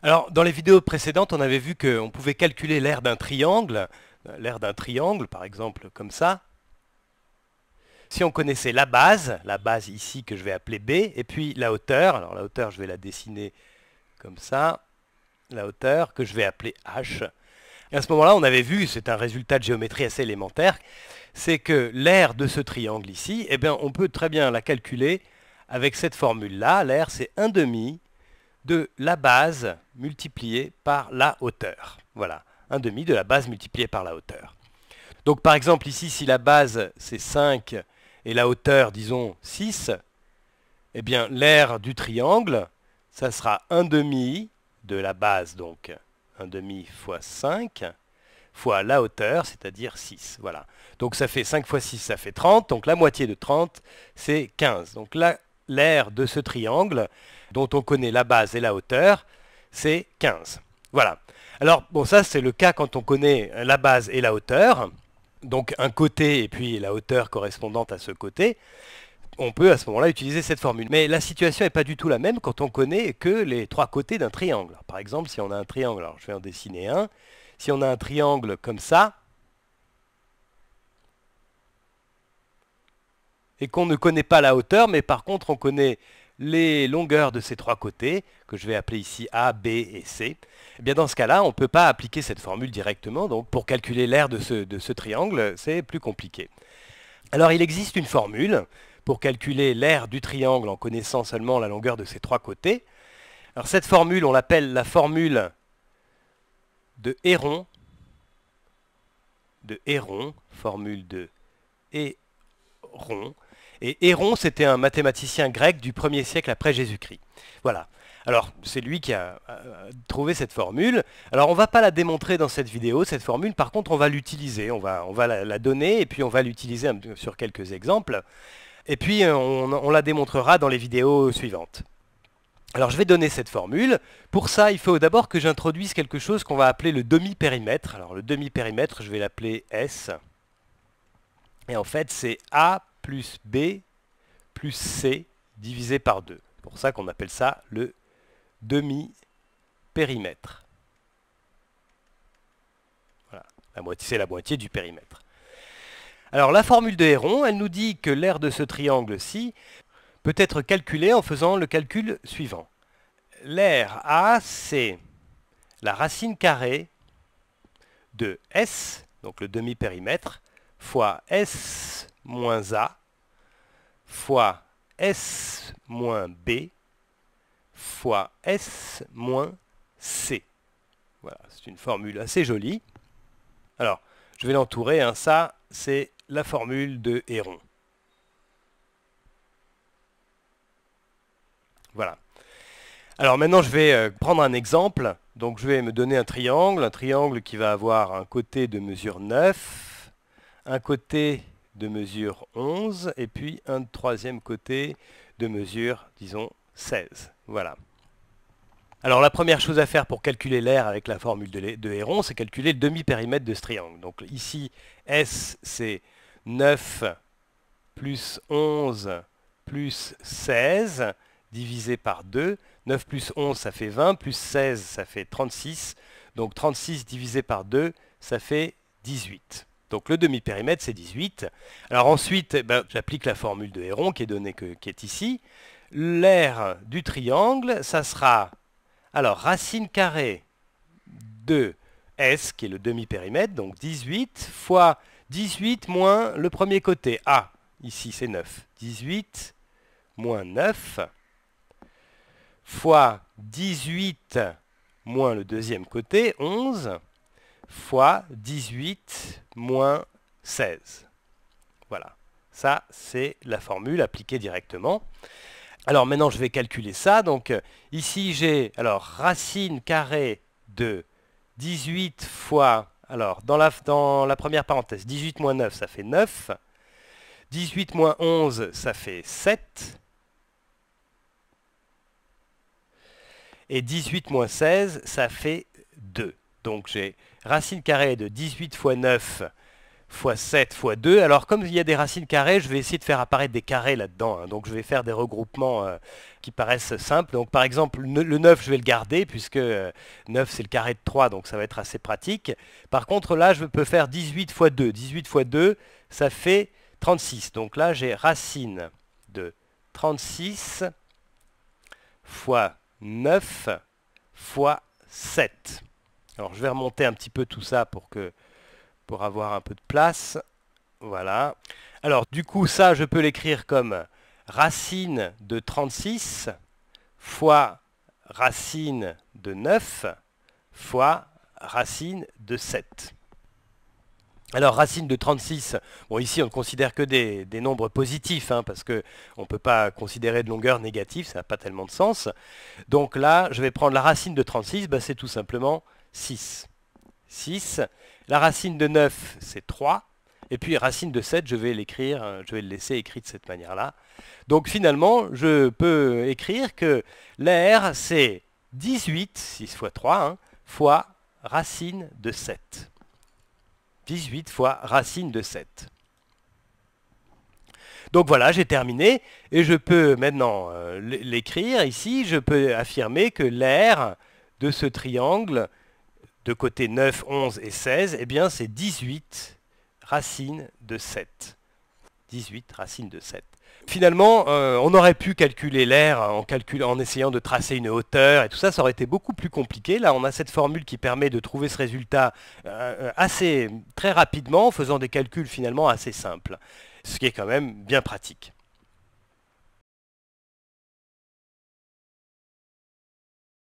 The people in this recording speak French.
Alors, dans les vidéos précédentes, on avait vu qu'on pouvait calculer l'aire d'un triangle, euh, l'aire d'un triangle, par exemple, comme ça. Si on connaissait la base, la base ici que je vais appeler B, et puis la hauteur, alors la hauteur, je vais la dessiner comme ça, la hauteur que je vais appeler H. Et à ce moment-là, on avait vu, c'est un résultat de géométrie assez élémentaire, c'est que l'aire de ce triangle ici, eh on peut très bien la calculer avec cette formule-là. L'aire, c'est 1 demi de la base multipliée par la hauteur. Voilà, 1 demi de la base multipliée par la hauteur. Donc par exemple ici, si la base c'est 5 et la hauteur, disons, 6, eh bien l'aire du triangle, ça sera 1 demi de la base, donc 1 demi fois 5, fois la hauteur, c'est-à-dire 6. Voilà. Donc ça fait 5 fois 6, ça fait 30. Donc la moitié de 30, c'est 15. Donc là l'aire de ce triangle, dont on connaît la base et la hauteur, c'est 15. Voilà. Alors, bon, ça, c'est le cas quand on connaît la base et la hauteur, donc un côté et puis la hauteur correspondante à ce côté. On peut à ce moment-là utiliser cette formule. Mais la situation n'est pas du tout la même quand on connaît que les trois côtés d'un triangle. Par exemple, si on a un triangle, alors je vais en dessiner un, si on a un triangle comme ça, et qu'on ne connaît pas la hauteur, mais par contre on connaît les longueurs de ces trois côtés, que je vais appeler ici A, B et C, eh bien dans ce cas-là, on ne peut pas appliquer cette formule directement, donc pour calculer l'aire de ce, triangle, c'est plus compliqué. Alors il existe une formule pour calculer l'aire du triangle en connaissant seulement la longueur de ses trois côtés. Alors cette formule, on l'appelle la formule de Héron, de Héron, formule de Héron, et Héron, c'était un mathématicien grec du 1er siècle après Jésus-Christ. Voilà. Alors, c'est lui qui a trouvé cette formule. Alors, on ne va pas la démontrer dans cette vidéo, cette formule. Par contre, on va l'utiliser. On va, on va la, donner et puis on va l'utiliser sur quelques exemples. Et puis, euh, on la démontrera dans les vidéos suivantes. Alors, je vais donner cette formule. Pour ça, il faut d'abord que j'introduise quelque chose qu'on va appeler le demi-périmètre. Alors, le demi-périmètre, je vais l'appeler S. Et en fait, c'est A plus B plus C divisé par 2. C'est pour ça qu'on appelle ça le demi-périmètre. Voilà, la moitié, c'est la moitié du périmètre. Alors la formule de Héron, elle nous dit que l'aire de ce triangle-ci peut être calculée en faisant le calcul suivant. L'aire A, c'est la racine carrée de S, donc le demi-périmètre, fois S moins A fois S moins B fois S moins C. Voilà, c'est une formule assez jolie. Alors, je vais l'entourer, hein. ça c'est la formule de Héron. Voilà. Alors maintenant, je vais euh, prendre un exemple. Donc je vais me donner un triangle, un triangle qui va avoir un côté de mesure 9, un côté de mesure 11 et puis un troisième côté de mesure, disons, 16. Voilà. Alors la première chose à faire pour calculer l'air avec la formule de, Héron, c'est calculer le demi-périmètre de ce triangle. Donc ici, S c'est 9 plus 11 plus 16 divisé par 2. 9 plus 11 ça fait 20, plus 16 ça fait 36. Donc 36 divisé par 2 ça fait 18. Donc le demi-périmètre, c'est 18. Alors ensuite, eh ben, j'applique la formule de Héron qui est donnée qui est ici. L'aire du triangle, ça sera alors racine carrée de S, qui est le demi-périmètre, donc 18 fois 18 moins le premier côté, A. Ah, ici, c'est 9. 18 moins 9 fois 18 moins le deuxième côté, 11, fois 18 moins 16. Voilà, ça c'est la formule appliquée directement. Alors maintenant je vais calculer ça. Donc ici j'ai alors racine carrée de 18 fois, alors dans la, dans la première parenthèse, 18 moins 9 ça fait 9. 18 moins 11 ça fait 7. Et 18 moins 16 ça fait 2. Donc j'ai racine carrée de 18 fois 9 fois 7 fois 2. Alors comme il y a des racines carrées, je vais essayer de faire apparaître des carrés là-dedans. Hein. Donc je vais faire des regroupements euh, qui paraissent simples. Donc par exemple, le 9, je vais le garder puisque 9 euh, c'est le carré de 3, donc ça va être assez pratique. Par contre là, je peux faire 18 fois 2. 18 fois 2, ça fait 36. Donc là, j'ai racine de 36 fois 9 fois 7. Alors je vais remonter un petit peu tout ça pour, pour avoir un peu de place. Voilà. Alors du coup, ça, je peux l'écrire comme racine de 36 fois racine de 9 fois racine de 7. Alors racine de 36, bon ici on ne considère que des, nombres positifs, hein, parce qu'on ne peut pas considérer de longueur négative, ça n'a pas tellement de sens. Donc là, je vais prendre la racine de 36, bah, c'est tout simplement 6. 6. La racine de 9, c'est 3. Et puis racine de 7, je vais l'écrire, euh, je vais le laisser écrit de cette manière-là. Donc finalement, je peux écrire que l'air, c'est 18, 6 fois 3, hein, fois racine de 7. 18 fois racine de 7. Donc voilà, j'ai terminé, et je peux maintenant euh, l'écrire ici, je peux affirmer que l'air de ce triangle de côté 9, 11 et 16, eh bien c'est 18 racines de 7. 18 racines de 7. Finalement, euh, on aurait pu calculer l'air en, en, essayant de tracer une hauteur et tout ça, ça aurait été beaucoup plus compliqué. Là, on a cette formule qui permet de trouver ce résultat euh, assez très rapidement en faisant des calculs finalement assez simples, ce qui est quand même bien pratique.